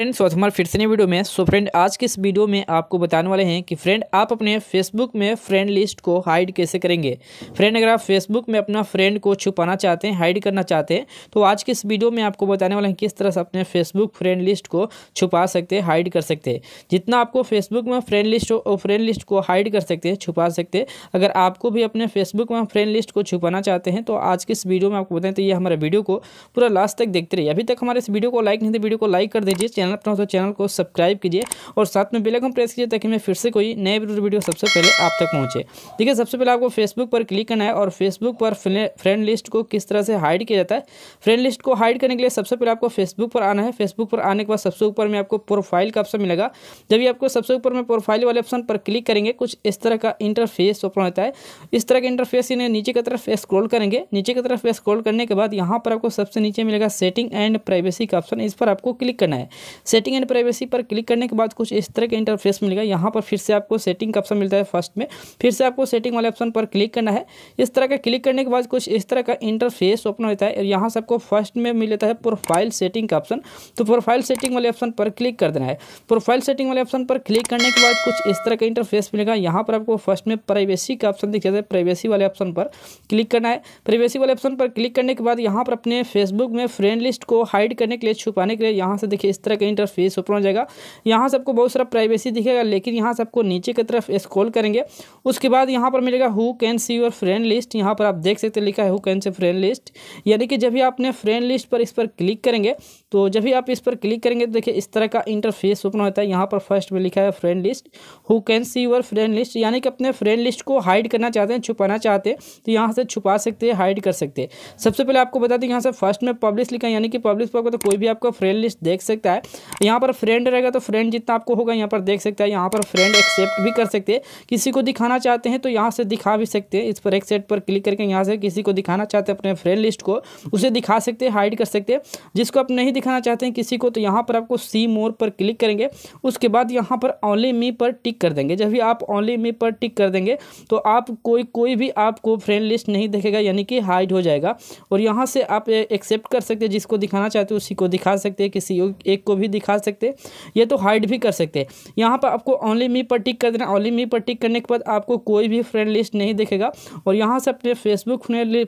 friends हमारे फिर से नए वीडियो में सो so फ्रेंड आज के इस वीडियो में आपको बताने वाले हैं कि फ्रेंड आप अपने फेसबुक में फ्रेंड लिस्ट को हाइड कैसे करेंगे फ्रेंड अगर आप फेसबुक में अपना फ्रेंड को छुपाना चाहते हैं हाइड करना चाहते हैं तो आज के इस वीडियो में आपको बताने वाले हैं किस तरह से अपने फेसबुक फ्रेंड लिस्ट को छुपा सकते हैं हाइड कर सकते हैं जितना आपको फेसबुक में फ्रेंड लिस्ट और फ्रेंड लिस्ट को हाइड कर सकते हैं छुपा सकते हैं अगर आपको भी अपने फेसबुक में फ्रेंड लिस्ट को छुपाना चाहते हैं तो आज के इस वीडियो में आपको बताएं तो ये हमारे वीडियो को पूरा लास्ट तक देखते रहिए अभी तक हमारे इस वीडियो को लाइक नहीं थे वीडियो को लाइक कर दीजिए चैनल पर हो तो चैनल को सब्सक्राइब कीजिए और साथ में बेलाइकन प्रेस कीजिए ताकि मैं फिर से कोई नए वीडियो सबसे पहले आप तक पहुँचे देखिए सबसे पहले आपको फेसबुक पर क्लिक करना है और फेसबुक पर फ्रेंड लिस्ट को किस तरह से हाइड किया जाता है फ्रेंड लिस्ट को हाइड करने के लिए सबसे पहले आपको फेसबुक पर आना है फेसबुक पर आने के बाद सबसे ऊपर में आपको प्रोफाइल का ऑप्शन मिलेगा जब भी आपको सबसे ऊपर में प्रोफाइल वाले ऑप्शन पर क्लिक करेंगे कुछ इस तरह का इंटरफेस ओपन होता है इस तरह का इंटरफेस इन्हें नीचे की तरफ स्क्रॉल करेंगे नीचे की तरफ स्क्रॉल करने के बाद यहाँ पर आपको सबसे नीचे मिलेगा सेटिंग एंड प्राइवेसी का ऑप्शन इस पर आपको क्लिक करना है सेटिंग एंड प्राइवेसी पर क्लिक करने के बाद कुछ इस तरह के इंटरफेस मिलेगा यहाँ पर फिर से आपको सेटिंग का ऑप्शन मिलता है फर्स्ट में फिर से आपको सेटिंग वाले ऑप्शन पर क्लिक करना है इस तरह का क्लिक करने के बाद कुछ इस तरह का इंटरफेस ओपन होता है और यहाँ से आपको फर्स्ट में जाता है प्रोफाइल सेटिंग का ऑप्शन तो प्रोफाइल सेटिंग वाले ऑप्शन पर क्लिक कर देना है प्रोफाइल सेटिंग वाले ऑप्शन पर क्लिक करने के बाद कुछ इस तरह का इंटरफेस मिलेगा यहाँ पर आपको फर्स्ट में प्राइवेसी का ऑप्शन दिख जाता है प्राइवेसी वाले ऑप्शन पर क्लिक करना है प्राइवेसी वाले ऑप्शन पर क्लिक करने के बाद यहाँ पर अपने फेसबुक में फ्रेंड लिस्ट को हाइड करने के लिए छुपाने के लिए यहाँ से देखिए इस तरह का इंटरफेस ओपन हो जाएगा यहाँ से आपको बहुत सारा प्राइवेसी दिखेगा लेकिन यहाँ से आपको नीचे की तरफ स्क्रॉल करेंगे उसके बाद यहाँ पर मिलेगा who can see your friend list यहाँ पर आप देख सकते हैं लिखा है who can see friend list यानी कि जब भी आपने फ्रेंड लिस्ट पर इस पर क्लिक करेंगे तो जब भी आप इस पर क्लिक करेंगे तो देखिए इस तरह का इंटरफेस ओपन होता है यहाँ पर फर्स्ट में लिखा है friend list who can see your friend list यानी कि अपने फ्रेंड लिस्ट को हाइड करना चाहते हैं छुपाना चाहते हैं तो यहाँ से छुपा सकते हैं हाइड कर सकते हैं सबसे पहले आपको बता दें यहाँ से फर्स्ट में पब्लिश लिखा है यानी कि पब्लिश पर तो कोई भी आपका फ्रेंड लिस्ट देख सकता है यहाँ पर फ्रेंड रहेगा तो फ्रेंड जितना आपको होगा यहाँ पर देख सकते हैं यहाँ पर फ्रेंड एक्सेप्ट भी कर सकते हैं किसी को दिखाना चाहते हैं तो यहाँ से दिखा भी सकते हैं इस पर एक्सेप्ट पर क्लिक करके यहाँ से किसी को दिखाना चाहते हैं अपने फ्रेंड लिस्ट को उसे दिखा सकते हैं हाइड कर सकते हैं जिसको आप नहीं दिखाना चाहते हैं किसी को तो यहाँ पर आपको सी मोर पर क्लिक करेंगे उसके बाद यहाँ पर ओनली मी पर टिक कर देंगे जब भी आप ऑनली मी पर टिक कर देंगे तो आप कोई कोई भी आपको फ्रेंड लिस्ट नहीं देखेगा यानी कि हाइड हो जाएगा और यहाँ से आप एक्सेप्ट कर सकते हैं जिसको दिखाना चाहते हो उसी को दिखा सकते हैं किसी एक को भी भी दिखा सकते ये तो हाइड भी कर सकते यहाँ पर आपको ओनली मी पर टिक कर देना ओनली मी पर टिक करने के बाद आपको कोई भी फ्रेंड लिस्ट नहीं दिखेगा और यहाँ से अपने फेसबुक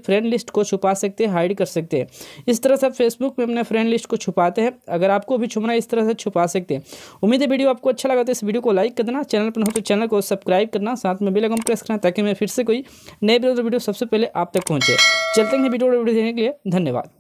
फ्रेंड लिस्ट को छुपा सकते हैं हाइड कर सकते हैं इस तरह से फेसबुक में अपने फ्रेंड लिस्ट को छुपाते हैं अगर आपको भी छुपना इस तरह से छुपा सकते हैं उम्मीद है वीडियो आपको अच्छा लगा तो इस वीडियो को लाइक करना चैनल पर हो तो चैनल को सब्सक्राइब करना साथ में बेलकम प्रेस करना ताकि मैं फिर से कोई नए वीडियो सबसे पहले आप तक पहुँचे चलते हैं वीडियो वीडियो देखने के लिए धन्यवाद